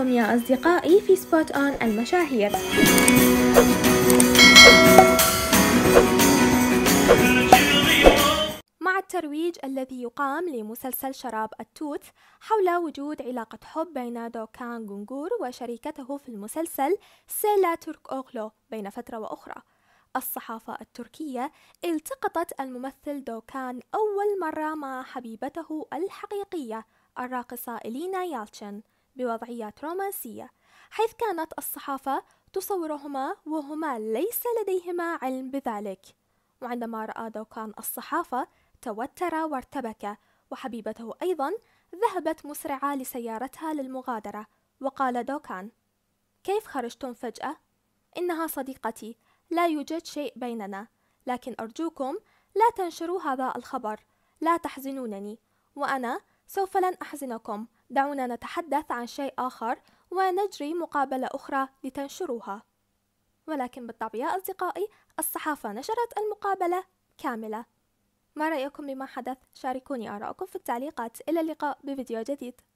بكم يا أصدقائي في سبوت أون المشاهير مع الترويج الذي يقام لمسلسل شراب التوت حول وجود علاقة حب بين دوكان جونجور وشريكته في المسلسل سيلا ترك أوغلو بين فترة وأخرى الصحافة التركية التقطت الممثل دوكان أول مرة مع حبيبته الحقيقية الراقصة إلينا يالتشن بوضعيات رومانسية حيث كانت الصحافة تصورهما وهما ليس لديهما علم بذلك وعندما رأى دوكان الصحافة توتر وارتبك وحبيبته أيضا ذهبت مسرعة لسيارتها للمغادرة وقال دوكان كيف خرجتم فجأة؟ إنها صديقتي لا يوجد شيء بيننا لكن أرجوكم لا تنشروا هذا الخبر لا تحزنونني وأنا سوف لن أحزنكم دعونا نتحدث عن شيء آخر ونجري مقابلة أخرى لتنشروها ولكن بالطبع يا أصدقائي الصحافة نشرت المقابلة كاملة ما رأيكم بما حدث؟ شاركوني آراءكم في التعليقات إلى اللقاء بفيديو جديد